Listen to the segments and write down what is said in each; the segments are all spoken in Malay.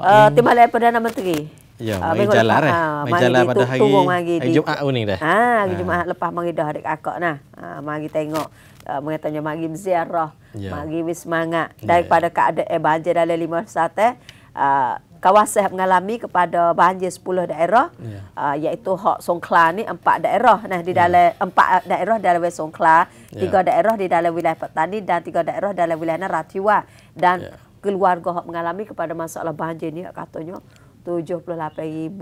uh, ah, Timbalan Perdana Menteri. Ya, uh, main jalan lah. Ha, main jalan pada hari, hari, hari Jumaat pun dah. Ha, hari ha. Jumaat lepas mari dah adik akak nah. Ha, mari tengok. Uh, tanya mari berziarah. Ya. Mari bersemangat. Ya. Daripada ya. keadaan eh, banjir dalam lima saat eh. Uh, kawasan mengalami kepada banjir sepuluh daerah yeah. Ya. uh, iaitu hak Songkla ni empat daerah nah di ya. dalam yeah. empat daerah dalam wilayah Songkla, yeah. tiga daerah di dalam wilayah Petani dan tiga daerah dalam wilayah Ratiwa dan yeah keluarga yang mengalami kepada masalah banjir ni katanya 78,316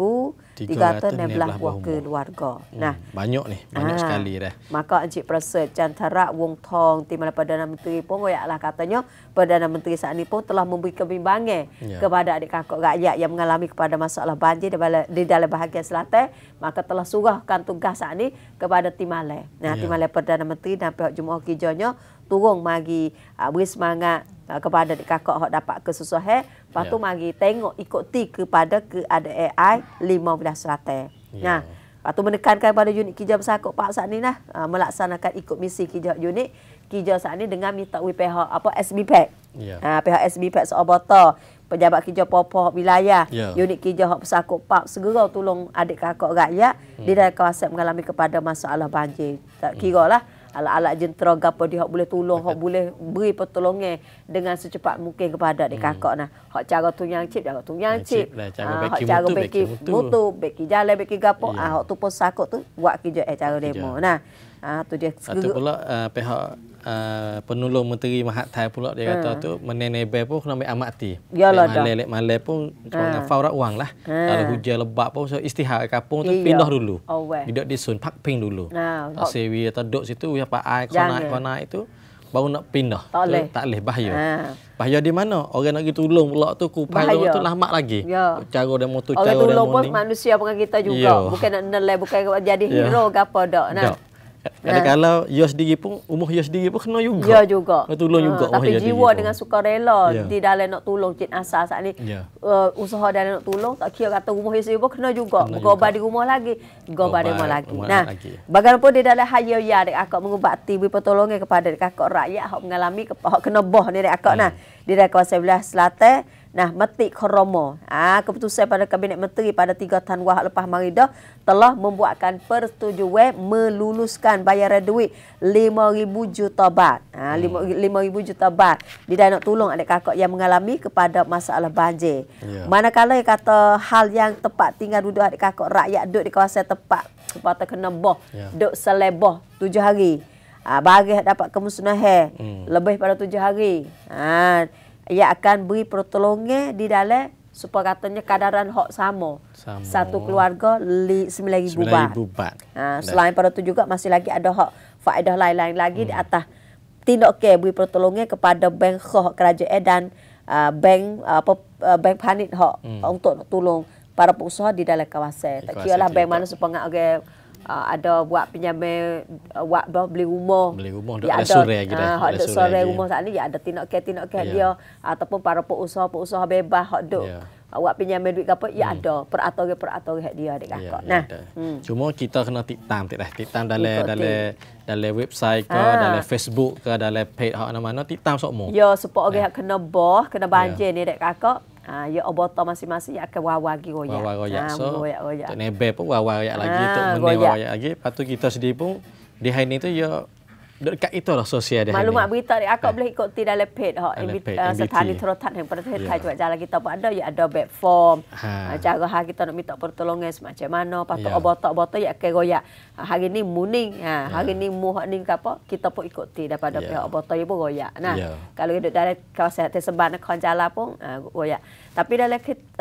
buah keluarga. Hmm, nah, banyak ni, banyak ah, sekali dah. Maka Encik Prasad Cantara Wong Tong timbal Perdana Menteri pun oyaklah katanya Perdana Menteri saat ini pun telah memberi kebimbangan yeah. kepada adik kakak rakyat yang mengalami kepada masalah banjir di, bala, di dalam bahagian selatan, maka telah surahkan tugas saat ini kepada Timale. Nah, yeah. Timale ya. Perdana Menteri dan pihak Jumaah Kijonya turun mari uh, beri semangat uh, kepada adik kakak hok dapat kesusahan eh? lepas yeah. tu ya. mari tengok ikuti kepada keadaan AI 15 selatan yeah. nah Lepas tu menekankan pada unit kerja bersakut Pak saat ni lah uh, melaksanakan ikut misi kerja unit kerja saat ni dengan minta pihak apa SB Pack. Ya. Yeah. Uh, pihak SB Pack Sobota, pejabat kerja popoh wilayah, yeah. unit kerja hak pesakut pak segera tolong adik kakak rakyat hmm. di dalam kawasan mengalami kepada masalah banjir. Tak hmm. kira lah, alat-alat jentera gapo dia boleh tolong hok boleh beri pertolongan dengan secepat mungkin kepada adik hmm. nah hok cara tu yang cip cara tu yang cip lah, cara beki mutu beki jalan beki gapo ah ya. hok tu pun sakok tu buat kerja eh cara demo nah Ha, tu dia Atau pula uh, pihak uh, penolong menteri Mahat Thai pula dia kata ha. tu menenebe pun kena ambil amati. Yalah dah. Malek malek pun kena hmm. uang lah. Kalau ha. hujan lebat pun so istihar ke kampung tu Iyo. pindah dulu. Oh, Duduk di sun pak ping dulu. Nah, Asyik ok. dia duduk situ ya pak ai kena naik kena naik baru nak pindah. Tak boleh. Tak boleh bahaya. Hmm. Bahaya di mana? Orang nak pergi tolong pula tu kupai tu, tu mak lagi. Ya. Cara dia motor cara dia ni. Orang tolong pun manusia bukan kita juga. Yo. Ya. Bukan nak nelai bukan jadi ya. hero ke apa dak. Nah. Do. Kadang-kadang kalau you sendiri pun, umur you sendiri pun kena juga. Ya juga. Kena tolong uh, juga. Tapi jiwa dengan sukarela yeah. di dalam nak tolong Cik asal saat ni. Yeah. Ya. Uh, usaha dalam nak tolong, tak kira kata umur you sendiri pun kena juga. Gobar di rumah lagi. Gobar di rumah lagi. Rumah nah, lagi. bagaimanapun di dalam hayo ya dek akak mengubati beri pertolongan kepada dek akak rakyat yang mengalami kena boh ni dek akak. Yeah. Hmm. Nah, di dalam kawasan belah selatan, Nah, metik koromo. Ah, ha, keputusan pada Kabinet Menteri pada tiga tahun Wah lepas mari dah telah membuatkan persetujuan meluluskan bayaran duit 5,000 juta baht. Ah, ha, hmm. 5,000 juta baht. Dia nak tolong adik kakak yang mengalami kepada masalah banjir. Ya. Manakala yang kata hal yang tepat tinggal duduk adik kakak rakyat duduk di kawasan tepat. Sebab kena boh, ya. duduk seleboh tujuh hari. Ah, ha, bagi dapat kemusnahan hmm. lebih pada tujuh hari. Ah, ia akan beri pertolongan di dalam supaya katanya kadaran hok sama. Satu keluarga li, 9000 baht. 9000 ha, selain pada tu juga masih lagi ada hok faedah lain-lain lagi hmm. di atas tindak ke beri pertolongan kepada bank hok kerajaan dan uh, bank apa uh, bank panit hok hmm. untuk tolong para pengusaha di dalam kawasan. tak kira lah bank mana supaya agak uh, ada buat pinjaman uh, ah, buat beli rumah beli rumah dia ada sore lagi dah ada ah, sore rumah saat ni dia ada tindak ke tindak ke ya. dia ataupun para pengusaha pengusaha bebas hak duk yeah. Ya. Awak pinjam duit apa? Ya hmm. ada. Peraturan-peraturan yang dia ada. Ya, yeah, nah. Ada. Hmm. Cuma kita kena titam. Titam, titam dalam, dalam dalam website ke, ha. dalam Facebook ke, dalam page hak mana-mana, titam semua. Ya, yeah, support orang yeah. kena bah, kena banjir yeah. ni dek kakak. Ah, ya obota masing-masing ke wawa lagi royak. Wawa royak. Ha, so, royak, nebe pun wawa royak lagi. Ah, untuk menewa royak lagi. Lepas kita sendiri pun, di hari ni tu ya dekat itu lah sosial dia. Maklumat berita ni akak eh. boleh ikut tidak lepet ha. Setahun itu rotan yang saya kita cuba jalan kita pun ada ya ada bad form. Ha. Uh, cara kita nak minta pertolongan semacam mana patut yeah. obat obat ya ke goyak. Ya, uh, hari ni muning ha. Ya. hari ni muh ni apa kita pun ikut ti daripada yeah. pihak obat ya pun goyak. Nah. Ya. Kalau hidup dalam kawasan tersebar nak kon pun goyak. Uh, Tapi dalam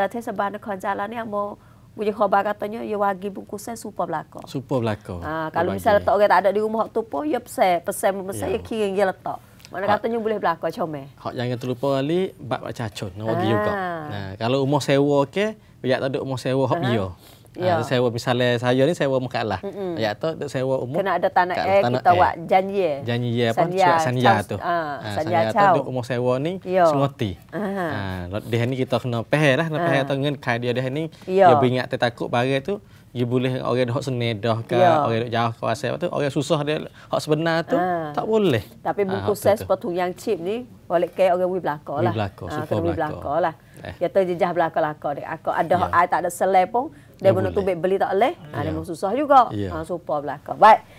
tersebar nak kon jalan ni amo Bunyi khabar katanya ia ya, wagi bungkusan super belaka. Super belaka. Ha, kalau ia misalnya letak orang tak ada di rumah tu pun ia pesan, pesan memesan ya. ia kirim dia letak. Mana katanya boleh belako cuma. Hak jangan terlupa kali, bab macam cacun, wagi ha. juga. Nah, kalau rumah sewa ke, okay, biar tak ada rumah sewa hak dia. Ah. Ha, ya. Uh, sewa misalnya saya ni sewa muka Allah. Mm -mm. Ya tu sewa umur. Kena ada tanah air tanah kita buat janji. Ya? Janji ya apa? Sanya, Cua, sanya chas, tu. Uh, sanya sanya tu umur sewa ni semoti. Uh -huh. uh, dia ni kita kena peh lah. Kena uh. peh tu dengan kaya dia dia ni. Yo. Dia beringat takut barang tu you boleh orang hok senedah ke ya. orang dok jauh kuasa apa tu orang susah dia hak sebenar tu ha. tak boleh tapi ah, buku ha, ses patu yang chip ni boleh ke orang wi belakang lah belakang ah, ha, super belakang lah eh. ya terjejah belakang belakang dek aku ada ya. ai tak ada selai pun dia ya, benda tu beli tak boleh ha, ya. dia susah juga ya. ha, super belakang baik